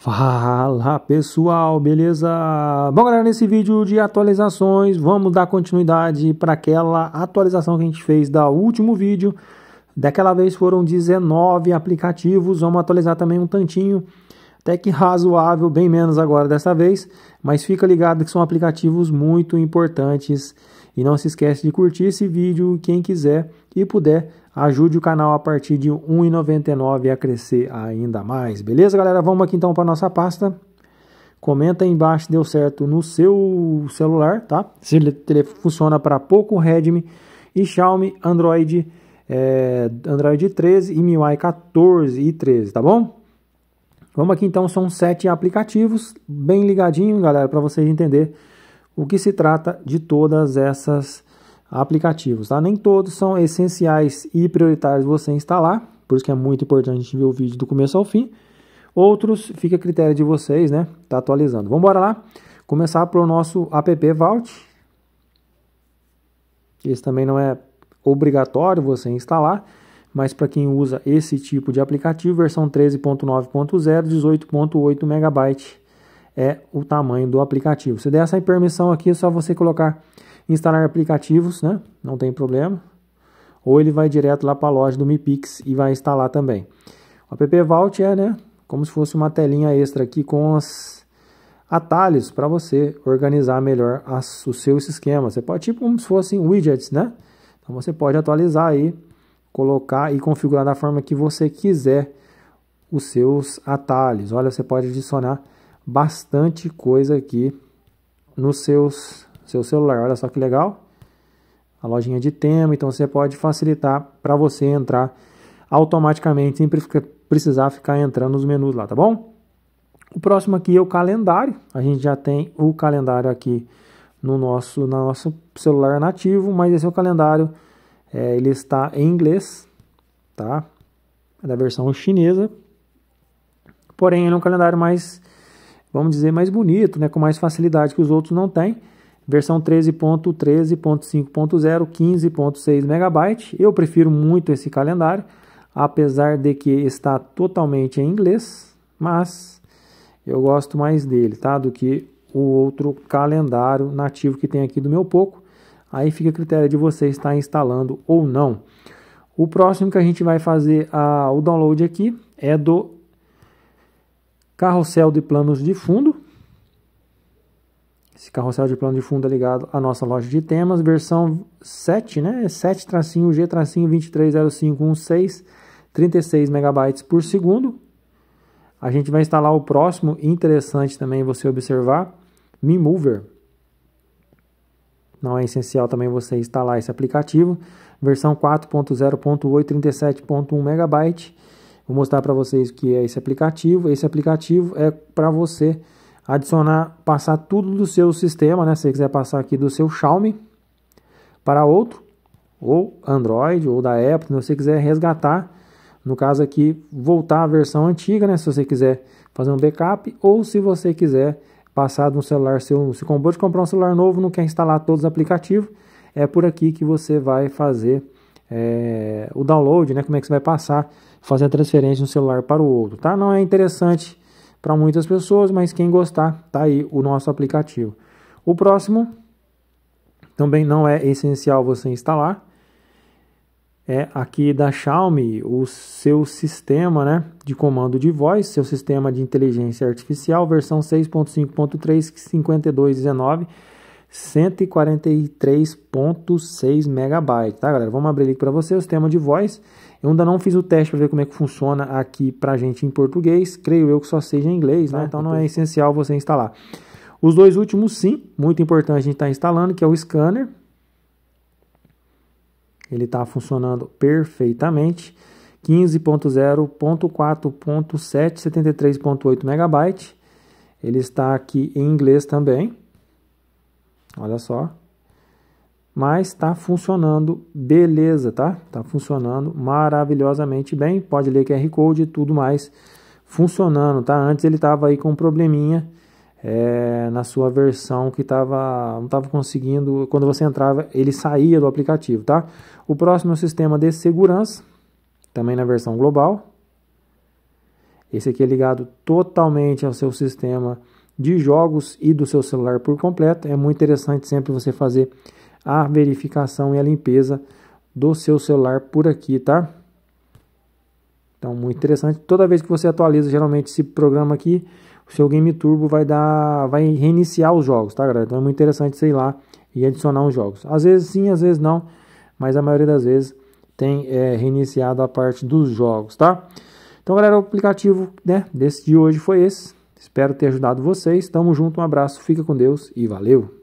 Fala pessoal, beleza? Bom, galera, nesse vídeo de atualizações, vamos dar continuidade para aquela atualização que a gente fez da último vídeo. Daquela vez foram 19 aplicativos, vamos atualizar também um tantinho, até que razoável, bem menos agora dessa vez, mas fica ligado que são aplicativos muito importantes e não se esquece de curtir esse vídeo, quem quiser e puder, ajude o canal a partir de R$1,99 1,99 a crescer ainda mais. Beleza, galera? Vamos aqui então para nossa pasta. Comenta aí embaixo se deu certo no seu celular, tá? Se ele funciona para Poco, Redmi e Xiaomi, Android, é, Android 13 e MIUI 14 e 13, tá bom? Vamos aqui então, são sete aplicativos, bem ligadinho, galera, para vocês entenderem o que se trata de todas essas aplicativos. Tá? Nem todos são essenciais e prioritários você instalar, por isso que é muito importante a gente ver o vídeo do começo ao fim. Outros fica a critério de vocês, né? Tá atualizando. Vamos embora lá. Começar pelo nosso app Vault. Esse também não é obrigatório você instalar, mas para quem usa esse tipo de aplicativo, versão 13.9.0, 18.8 megabyte é o tamanho do aplicativo. Se der essa permissão aqui, é só você colocar instalar aplicativos, né? Não tem problema. Ou ele vai direto lá para a loja do Mipix e vai instalar também. O app Vault é, né, como se fosse uma telinha extra aqui com os atalhos para você organizar melhor as, os seus esquemas. Você pode tipo como se fossem widgets, né? Então você pode atualizar aí, colocar e configurar da forma que você quiser os seus atalhos. Olha, você pode adicionar bastante coisa aqui no seus seu celular. Olha só que legal. A lojinha de tema, então você pode facilitar para você entrar automaticamente, sem precisar ficar entrando nos menus lá, tá bom? O próximo aqui é o calendário. A gente já tem o calendário aqui no nosso, no nosso celular nativo, mas esse é o calendário, é, ele está em inglês, tá? É da versão chinesa. Porém, ele é um calendário mais vamos dizer, mais bonito, né, com mais facilidade que os outros não têm. Versão 13.13.5.0, 15.6 MB. Eu prefiro muito esse calendário, apesar de que está totalmente em inglês, mas eu gosto mais dele, tá? Do que o outro calendário nativo que tem aqui do meu pouco. Aí fica a critério de você estar instalando ou não. O próximo que a gente vai fazer a, ah, o download aqui é do Carrossel de planos de fundo. Esse carrossel de plano de fundo é ligado à nossa loja de temas, versão 7, né? 7 é tracinho G tracinho 230516, 36 megabytes por segundo. A gente vai instalar o próximo, interessante também você observar, Mimover. Não é essencial também você instalar esse aplicativo, versão 4.0.8, 37.1 megabyte Vou mostrar para vocês o que é esse aplicativo. Esse aplicativo é para você adicionar, passar tudo do seu sistema, né? Se você quiser passar aqui do seu Xiaomi para outro, ou Android, ou da Apple, se você quiser resgatar, no caso aqui, voltar à versão antiga, né? Se você quiser fazer um backup, ou se você quiser passar de um celular seu, se acabou de comprar um celular novo, não quer instalar todos os aplicativos, é por aqui que você vai fazer é, o download, né? Como é que você vai passar, fazer a transferência de um celular para o outro, tá? Não é interessante para muitas pessoas, mas quem gostar, tá aí o nosso aplicativo. O próximo também não é essencial você instalar. É aqui da Xiaomi, o seu sistema né, de comando de voz, seu sistema de inteligência artificial, versão 6.5.3, 5219 143.6 MB, tá galera? Vamos abrir ele para você, o sistema de voz. Eu ainda não fiz o teste para ver como é que funciona aqui para gente em português, creio eu que só seja em inglês, né? É, então não é essencial você instalar. Os dois últimos sim, muito importante a gente estar tá instalando, que é o scanner. Ele está funcionando perfeitamente. 15.0.4.7, 73.8 megabyte. Ele está aqui em inglês também. Olha só. Mas está funcionando beleza, tá? Está funcionando maravilhosamente bem. Pode ler QR Code e tudo mais funcionando, tá? Antes ele estava aí com um probleminha é, na sua versão que tava, não estava conseguindo. Quando você entrava, ele saía do aplicativo, tá? O próximo é o sistema de segurança, também na versão global. Esse aqui é ligado totalmente ao seu sistema de jogos e do seu celular por completo. É muito interessante sempre você fazer a verificação e a limpeza do seu celular por aqui, tá? Então, muito interessante. Toda vez que você atualiza, geralmente esse programa aqui, o seu Game Turbo vai dar, vai reiniciar os jogos, tá, galera? Então é muito interessante sei lá e adicionar os jogos. Às vezes sim, às vezes não, mas a maioria das vezes tem é, reiniciado a parte dos jogos, tá? Então, galera, o aplicativo né, desse de hoje foi esse. Espero ter ajudado vocês. Tamo junto, um abraço, fica com Deus e valeu!